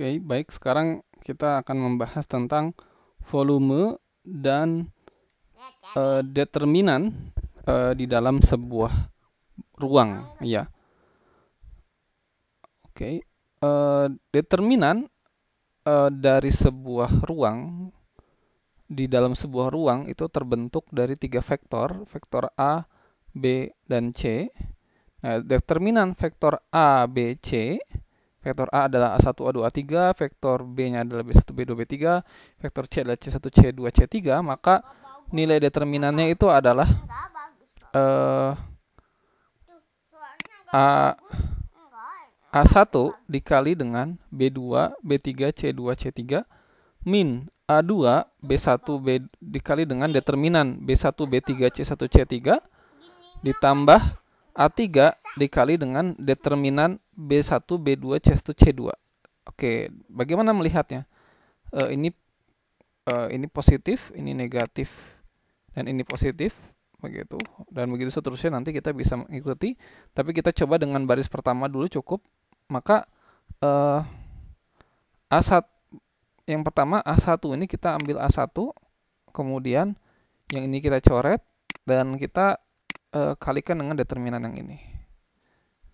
Oke, baik. Sekarang kita akan membahas tentang volume dan uh, determinan uh, di dalam sebuah ruang. Ya. Oke, uh, determinan uh, dari sebuah ruang di dalam sebuah ruang itu terbentuk dari tiga vektor, vektor A, B, dan C. Nah, determinan vektor A, B, C Vektor A adalah A1, A2, A3, vektor B-nya adalah B1, B2, B3, vektor C adalah C1, C2, C3, maka nilai determinannya itu adalah uh, A A1 dikali dengan B2, B3, C2, C3 min A2 B1 B dikali dengan determinan B1 B3 C1 C3 ditambah A3 dikali dengan determinan B1, B2, C1, C2. Oke, bagaimana melihatnya? E, ini e, ini positif, ini negatif, dan ini positif, begitu. Dan begitu seterusnya nanti kita bisa mengikuti. Tapi kita coba dengan baris pertama dulu cukup. Maka e, eh, A1 yang pertama A1 ini kita ambil A1, kemudian yang ini kita coret dan kita e, kalikan dengan determinan yang ini.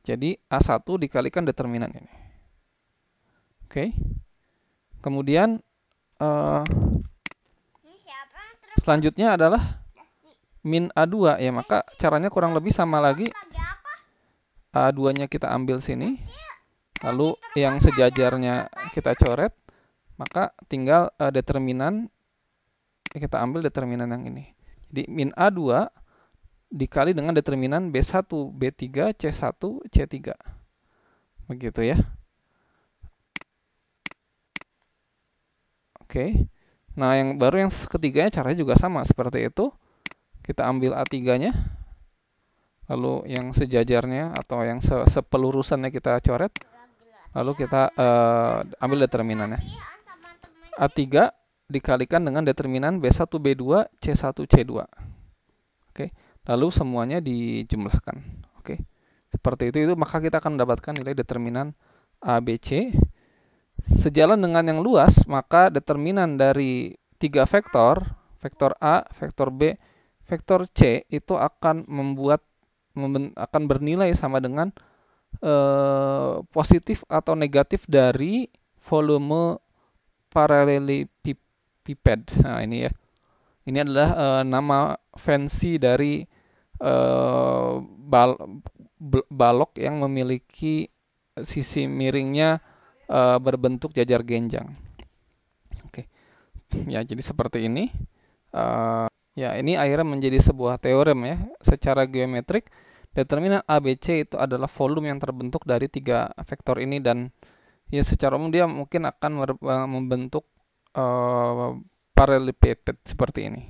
Jadi A1 dikalikan determinan ini. Oke. Kemudian uh, selanjutnya adalah min A2 ya, maka caranya kurang lebih sama lagi. A2-nya kita ambil sini. Lalu yang sejajarnya kita coret, maka tinggal uh, determinan kita ambil determinan yang ini. Jadi min A2 dikali dengan determinan B1, B3, C1, C3. Begitu ya. Oke. Nah, yang baru yang ketiganya caranya juga sama seperti itu. Kita ambil A3-nya. Lalu yang sejajarnya atau yang se sepelurusannya kita coret. Lalu kita uh, ambil determinannya. A3 dikalikan dengan determinan B1, B2, C1, C2. Oke. Okay lalu semuanya dijumlahkan. Oke. Seperti itu itu maka kita akan mendapatkan nilai determinan ABC. Sejalan dengan yang luas, maka determinan dari tiga vektor, vektor A, vektor B, vektor C itu akan membuat akan bernilai sama dengan eh, positif atau negatif dari volume paralelepiped. Nah, ini ya. Ini adalah eh, nama fancy dari Eh, bal balok yang memiliki sisi miringnya uh, berbentuk jajar genjang. Oke, okay. ya jadi seperti ini. Uh, ya ini akhirnya menjadi sebuah teorem ya. Secara geometrik, determinan ABC itu adalah volume yang terbentuk dari tiga vektor ini dan ya secara umum dia mungkin akan membentuk uh, parallelepiped seperti ini.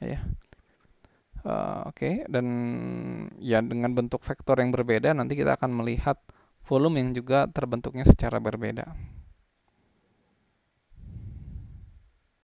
Ya. Uh, Oke, okay. dan ya dengan bentuk vektor yang berbeda nanti kita akan melihat volume yang juga terbentuknya secara berbeda.